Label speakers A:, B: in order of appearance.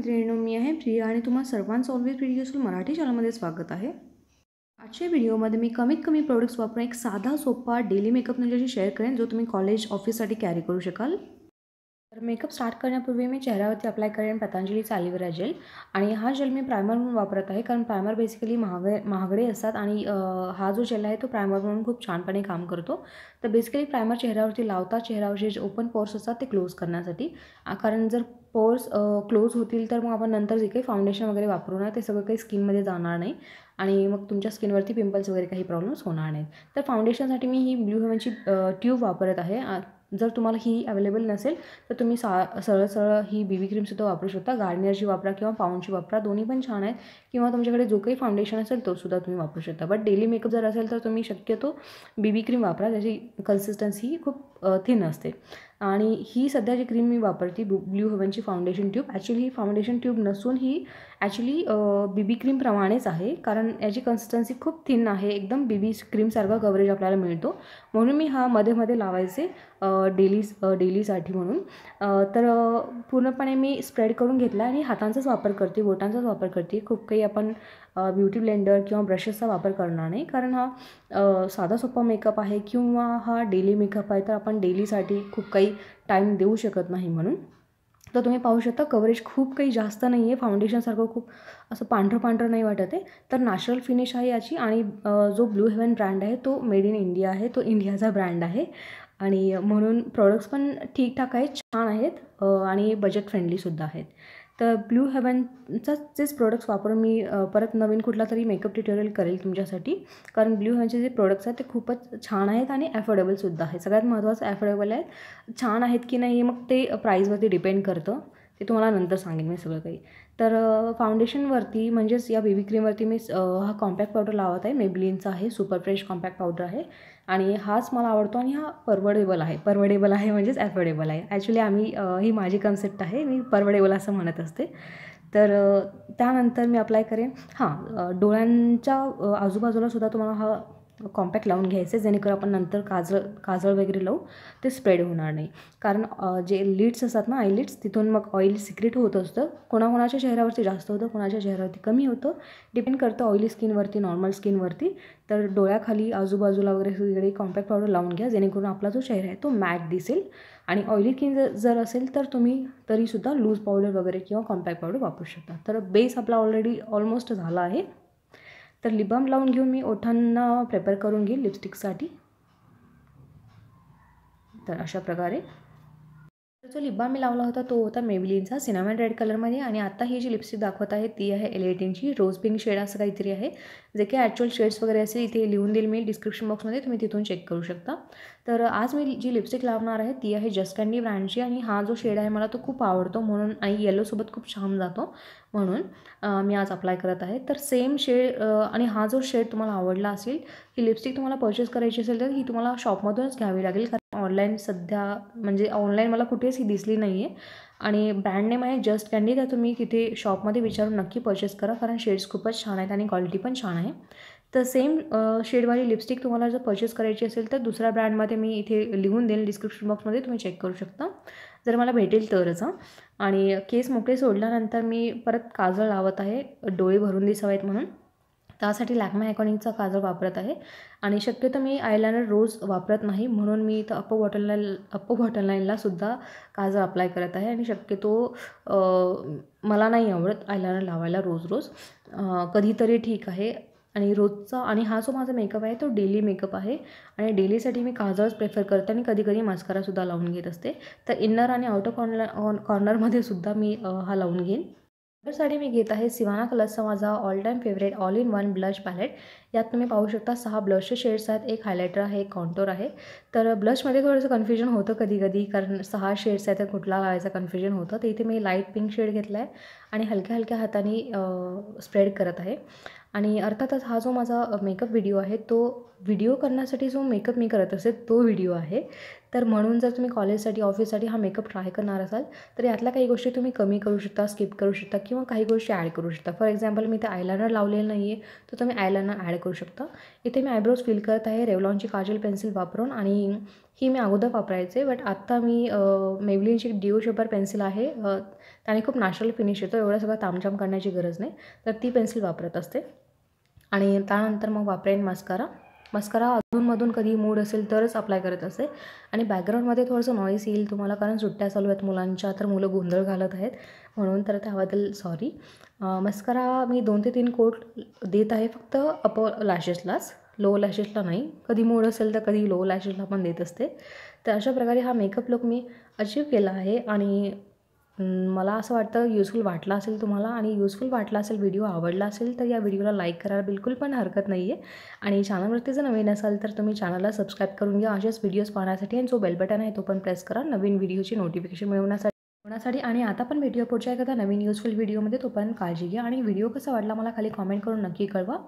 A: मैत्रिणींनो मी आहे प्रिया आणि तुम्हा सर्वांस ऑलवेज व्हिडिओ असून मराठी चॅनलमध्ये स्वागत आहे आजच्या व्हिडिओमध्ये मी कमीत कमी प्रोडक्ट्स वापरून एक साधा सोपा डेली मेकअप तुमच्याशी शेअर करेन जो तुम्ही कॉलेज ऑफिससाठी कॅरी करू शकाल तर मेकअप स्टार्ट करण्यापूर्वी मी चेहऱ्यावरती अप्लाय करेन पतंजली चालीवेरा जेल आणि हा जेल मी प्रायमर म्हणून वापरत आहे कारण प्रायमर बेसिकली महागडे महागडे असतात आणि हा जो जेल आहे तो प्रायमर म्हणून खूप छानपणे काम करतो तर बेसिकली प्रायमर चेहऱ्यावरती लावता चेहऱ्यावरचे जे ओपन पोर्स असतात ते क्लोज करण्यासाठी कारण जर पोर्स क्लोज होतील तर मग आपण नंतर जे काही फाउंडेशन वगैरे वापरू ना ते सगळं काही स्किनमध्ये जाणार नाही आणि मग तुमच्या स्किनवरती पिंपल्स वगैरे काही प्रॉब्लेम्स होणार नाहीत तर फाउंडेशनसाठी मी ही ब्ल्यू हेवनची ट्यूब वापरत आहे जर तुम्हाला ही अवेलेबल नसेल तर तुम्ही सा सरळ सरळ ही बी बी क्रीमसुद्धा वापरू शकता गार्नियरची वापरा किंवा पाऊंडची वापरा दोन्ही पण छान आहेत किंवा तुमच्याकडे जो काही फाउंडेशन असेल तोसुद्धा तुम्ही वापरू शकता बट डेली मेकअप जर असेल तर तुम्ही शक्यतो बी बी क्रीम वापरा त्याची कन्सिस्टन्सी ही खूप थिन असते आणि ही सध्या जी क्रीम मी वापरते ब्लू ब्ल्यू हवनची फाउंडेशन ट्यूब ॲक्च्युली ही फाउंडेशन ट्यूब नसून ही ॲक्च्युली बीबी क्रीमप्रमाणेच आहे कारण याची कन्सिस्टन्सी खूप थिन आहे एकदम बीबी क्रीमसारखा कवरेज आपल्याला मिळतो म्हणून मी हा मध्ये मध्ये लावायचे डेली डेलीसाठी म्हणून तर पूर्णपणे मी स्प्रेड करून घेतला आणि हातांचाच वापर करते बोटांचाच वापर करते खूप काही आपण ब्युटी ब्लेंडर किंवा ब्रशेसचा वापर करणार नाही कारण हा साधा सोपा मेकअप आहे किंवा हा डेली मेकअप आहे तर आपण डेलीसाठी खूप काही काही टाईम देऊ शकत नाही म्हणून तर तुम्ही पाहू शकता कवरेज खूप काही जास्त नाही आहे फाउंडेशनसारखं खूप असं पांढरं पांढरं नाही वाटत आहे तर नॅचरल फिनिश आहे याची आणि जो ब्लू हेवन ब्रँड आहे तो मेड इन इंडिया आहे तो इंडियाचा ब्रँड आहे आणि म्हणून प्रोडक्ट्स पण ठीकठाक आहेत छान आहेत आणि बजेट फ्रेंडलीसुद्धा आहेत तर ब्ल्यू हेवनचाचेच प्रोडक्ट्स वापरून मी परत नवीन कुठला तरी मेकअप ट्युटोरियल करेल तुमच्यासाठी कारण ब्ल्यू हेवनचे जे प्रोडक्ट्स आहेत ते खूपच छान आहेत आणि ॲफोर्डेबलसुद्धा आहे सगळ्यात महत्त्वाचं ॲफोर्डेबल आहेत छान आहेत की नाही मग ते प्राईजवरती डिपेंड करतं ते तुम्हाला नंतर सांगेन मी सगळं काही तर फाउंडेशनवरती म्हणजेच या बेबी क्रीमवरती मी हा कॉम्पॅक्ट पावडर लावत आहे मेबलिनचा आहे सुपर फ्रेश कॉम्पॅक्ट पावडर आहे आणि हाच मला आवडतो आणि हा परवडेबल आहे परवडेबल आहे म्हणजेच ॲफोर्डेबल आहे ॲक्च्युली आम्ही ही माझी कन्सेप्ट आहे मी परवडेबल असं म्हणत असते तर त्यानंतर मी अप्लाय करेन हां डोळ्यांच्या आजूबाजूला सुद्धा तुम्हाला हा कॉम्पॅक्ट लावून घ्यायचं आहे जेणेकरून आपण नंतर काजळ काजळ वगैरे लावू ते स्प्रेड होणार नाही कारण जे लिड्स असतात ना आय लीड्स तिथून मग ऑइल सिक्रेट होत असतं कोणाकोणाच्या चेहऱ्यावरती जास्त होतं कोणाच्या चेहऱ्यावरती कमी होतं डिपेंड करतं ऑइली स्किनवरती नॉर्मल स्किनवरती तर डोळ्याखाली आजूबाजूला वगैरे सगळे कॉम्पॅक्ट पावडर लावून घ्या जेणेकरून आपला जो चेहरा आहे तो मॅट दिसेल आणि ऑइली स्किन जर जर असेल तर तुम्ही तरीसुद्धा लूज पावडर वगैरे किंवा कॉम्पॅक्ट पावडर वापरू शकता तर बेस आपला ऑलरेडी ऑलमोस्ट झाला आहे तर लिबम लावून घेऊन मी ओठांना प्रेपर करून घेईल लिपस्टिकसाठी तर अशा प्रकारे जो लिब्बा मी लावला होता तो होता मेबिलीनचा सिनामन रेड कलरमध्ये आणि आता ही जी लिपस्टिक दाखवत आहे ती आहे एल एटीनची रोज पिंक शेड असं काहीतरी आहे जे काही ॲक्च्युअल शेड्स वगैरे असेल इथे लिहून देईल मी डिस्क्रिप्शन बॉक्समध्ये तुम्ही तिथून चेक करू शकता तर आज मी जी लिपस्टिक लावणार आहे ती आहे जस्ट कँडी ब्रँडची आणि हा जो शेड आहे मला तो खूप आवडतो म्हणून आणि येलोसोबत खूप छान जातो म्हणून मी आज अप्लाय करत आहे तर सेम शेड आणि हा जो शेड तुम्हाला आवडला असेल ही लिपस्टिक तुम्हाला पर्चेस करायची असेल तर ही तुम्हाला शॉपमधूनच घ्यावी लागेल कारण ऑनलाईन सध्या म्हणजे ऑनलाईन मला कुठेच ही दिसली नाही आहे आणि ब्रँड नेम आहे जस्ट कँडी तर तुम्ही तिथे शॉपमध्ये विचारून नक्की परचेस करा कारण शेड्स खूपच छान आहेत आणि क्वालिटी पण छान आहे तर सेम शेडवाली लिपस्टिक तुम्हाला जर परचेस करायची असेल तर दुसऱ्या ब्रँडमध्ये मी इथे लिहून देईन डिस्क्रिप्शन बॉक्समध्ये तुम्ही चेक करू शकता जर मला भेटेल तरच आणि केस मोकळे सोडल्यानंतर मी परत काजळ लावत आहे डोळे भरून दिसावेत म्हणून त्यासाठी लॅकमे आयकॉनिकचा काजळ वापरत आहे आणि शक्यतो मी आयलायनर रोज वापरत नाही म्हणून मी इथं अप्पो बॉटललाईन अप्पो बॉटललाईनला सुद्धा काजळ अप्लाय करत आहे आणि शक्यतो मला नाही आवडत आयलायनर लावायला रोज रोज कधीतरी ठीक आहे आणि रोजचा आणि हा जो माझा मेकअप आहे तो डेली मेकअप आहे आणि डेलीसाठी मी काजळच प्रेफर करते आणि कधी कधी मास्कारासुद्धा लावून घेत असते तर इन्नर आणि आउटर कॉर्नर कॉर्नरमध्ये सुद्धा मी हा लावून घेईन साठी मी घेत आहे सिवाना कलर्सचा माझा all time favourite all in one blush palette यात तुम्ही पाहू शकता सहा ब्लशचे शेड्स आहेत एक हायलायटर आहे एक कॉन्टोर आहे तर ब्लशमध्ये थोडंसं कन्फ्युजन होतं कधी कधी कारण सहा शेड्स आहेत तर कुठला लावायचा कन्फ्युजन होतं तर इथे मी लाईट पिंक शेड घेतला आहे आणि हलक्या हलक्या हाताने स्प्रेड करत आहे आणि अर्थातच हा जो माझा मेकअप व्हिडिओ आहे तो व्हिडिओ करण्यासाठी जो मेकअप मी करत असेल तो व्हिडिओ आहे तर म्हणून जर तुम्ही कॉलेजसाठी ऑफिससाठी हा मेकअप ट्राय करणार असाल तर यातल्या काही गोष्टी तुम्ही कमी करू शकता स्किप करू शकता किंवा काही गोष्टी ॲड करू शकता फॉर एक्झाम्पल मी ते आयलायनर लावलेलं नाही आहे तर तुम्ही आयलायनर ॲड करू शकता इथे मी आयब्रोज फिल करत आहे रेवलॉनची काजल पेन्सिल वापरून आणि ही मी अगोदर वापरायचे बट आत्ता मी मेवलिनची डिओ शेपर पेन्सिल आहे त्याने खूप नॅचरल फिनिश येतो एवढं सगळं तामझाम करण्याची गरज नाही तर ती पेन्सिल वापरत असते आणि त्यानंतर मग वापरेन मास्कारा मस्करा अधूनमधून कधी मूड असेल तरच अप्लाय करत असे आणि बॅकग्राऊंडमध्ये थोडंसं नॉईस येईल तुम्हाला कारण सुट्ट्या चालू आहेत मुलांच्या तर मुलं गोंधळ घालत आहेत म्हणून तर त्याबद्दल सॉरी मस्करा मी दोन ते तीन कोट देत आहे फक्त अप लॅशेसलाच लो लॅशेसला नाही कधी मूड असेल तर कधी लो लॅशेसला पण देत असते तर अशा प्रकारे हा मेकअप लुक मी अचीव केला आहे आणि मला असं वाटतं युजफुल वाटला असेल तुम्हाला आणि युजफुल वाटला असेल व्हिडिओ आवडला असेल तर या व्हिडिओला लाईक करायला बिलकुल पण हरकत नाही आहे आणि चॅनलवरती जर नवीन असाल तर तुम्ही चॅनलला सबस्क्राईब करून घ्या असेच व्हिडिओज पाहण्यासाठी आणि जो बेल बटन आहे तो पण प्रेस करा नवीन व्हिडिओची नोटिफिकेशन मिळवण्यासाठी होण्यासाठी आणि आता पण व्हिडिओ पुढच्या एखादा नवीन युजफुल व्हिडिओमध्ये तो पण काळजी घ्या आणि व्हिडिओ कसा वाटला मला खाली कॉमेंट करून नक्की कळवा